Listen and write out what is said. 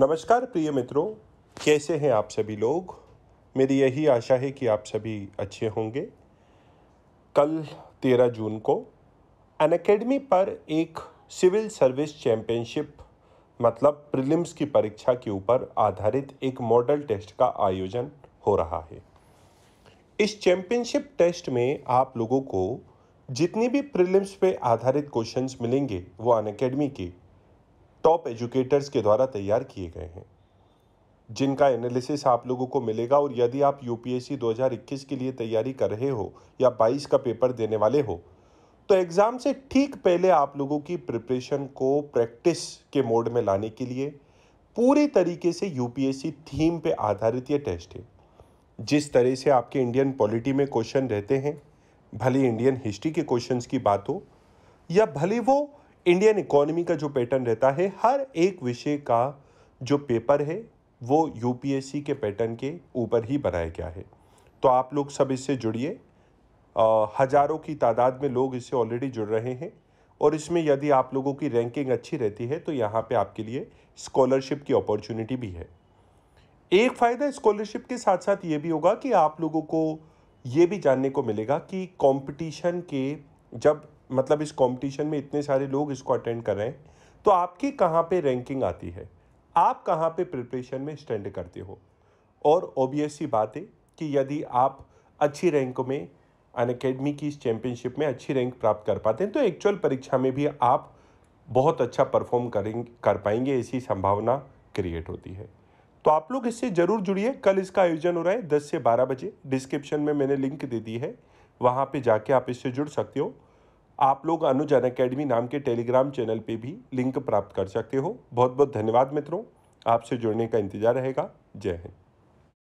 नमस्कार प्रिय मित्रों कैसे हैं आप सभी लोग मेरी यही आशा है कि आप सभी अच्छे होंगे कल तेरह जून को एन अकेडमी पर एक सिविल सर्विस चैम्पियनशिप मतलब प्रीलिम्स की परीक्षा के ऊपर आधारित एक मॉडल टेस्ट का आयोजन हो रहा है इस चैम्पियनशिप टेस्ट में आप लोगों को जितनी भी प्रीलिम्स पे आधारित क्वेश्चंस मिलेंगे वो अन अकेडमी टॉप एजुकेटर्स के द्वारा तैयार किए गए हैं जिनका एनालिसिस आप लोगों को मिलेगा और यदि आप यूपीएससी 2021 के लिए तैयारी कर रहे हो या 22 का पेपर देने वाले हो तो एग्ज़ाम से ठीक पहले आप लोगों की प्रिपरेशन को प्रैक्टिस के मोड में लाने के लिए पूरी तरीके से यूपीएससी थीम पे आधारित ये टेस्ट है जिस तरह से आपके इंडियन पॉलिटी में क्वेश्चन रहते हैं भले इंडियन हिस्ट्री के क्वेश्चंस की बात हो या भले वो इंडियन इकोनॉमी का जो पैटर्न रहता है हर एक विषय का जो पेपर है वो यूपीएससी के पैटर्न के ऊपर ही बनाया गया है तो आप लोग सब इससे जुड़िए हज़ारों की तादाद में लोग इससे ऑलरेडी जुड़ रहे हैं और इसमें यदि आप लोगों की रैंकिंग अच्छी रहती है तो यहाँ पे आपके लिए स्कॉलरशिप की अपॉर्चुनिटी भी है एक फ़ायदा स्कॉलरशिप के साथ साथ ये भी होगा कि आप लोगों को ये भी जानने को मिलेगा कि कंपटीशन के जब मतलब इस कंपटीशन में इतने सारे लोग इसको अटेंड कर रहे हैं तो आपकी कहाँ पे रैंकिंग आती है आप कहाँ पे प्रिपरेशन में स्टैंड करते हो और ओबियस सी बात है कि यदि आप अच्छी रैंक में अन अकेडमी की इस चैम्पियनशिप में अच्छी रैंक प्राप्त कर पाते हैं तो एक्चुअल परीक्षा में भी आप बहुत अच्छा परफॉर्म करेंगे कर पाएंगे ऐसी संभावना क्रिएट होती है तो आप लोग इससे ज़रूर जुड़िए कल इसका आयोजन हो रहा है दस से बारह बजे डिस्क्रिप्शन में मैंने लिंक दे दी है वहाँ पे जाके आप इससे जुड़ सकते हो आप लोग अनुजन अकेडमी नाम के टेलीग्राम चैनल पे भी लिंक प्राप्त कर सकते हो बहुत बहुत धन्यवाद मित्रों आपसे जुड़ने का इंतज़ार रहेगा जय हिंद